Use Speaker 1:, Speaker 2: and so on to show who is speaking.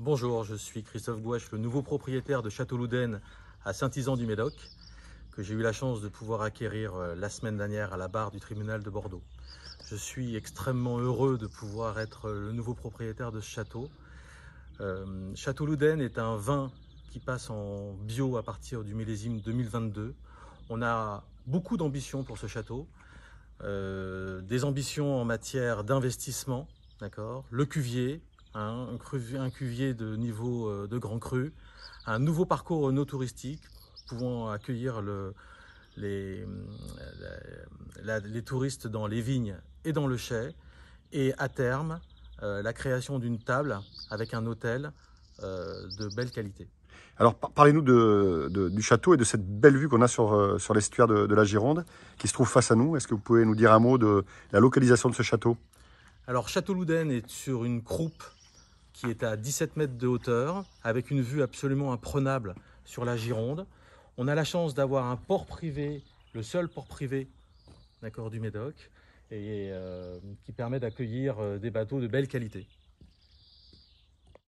Speaker 1: Bonjour, je suis Christophe Gouache, le nouveau propriétaire de Château-Louden à Saint-Isan-du-Médoc, que j'ai eu la chance de pouvoir acquérir euh, la semaine dernière à la barre du tribunal de Bordeaux. Je suis extrêmement heureux de pouvoir être euh, le nouveau propriétaire de ce château. Euh, Château-Louden est un vin qui passe en bio à partir du millésime 2022. On a beaucoup d'ambitions pour ce château, des ambitions en matière d'investissement, d'accord, le cuvier, Hein, un, cuvier de niveau euh, de grand cru, un nouveau parcours non touristique pouvant accueillir euh, les, touristes dans les vignes et dans le chai, et à terme, euh, la création d'une table avec un hôtel de belle qualité.
Speaker 2: Alors parlez-nous du château et de cette belle vue qu'on a sur, sur l'estuaire de, de, la Gironde qui se trouve face à nous. Est-ce que vous pouvez nous dire un mot de la localisation de ce château
Speaker 1: Alors Château Louden est sur une croupe qui est à 17 mètres de hauteur, avec une vue absolument imprenable sur la Gironde. On a la chance d'avoir un port privé, le seul port privé du Médoc, et euh, qui permet d'accueillir euh, des bateaux de belle qualité.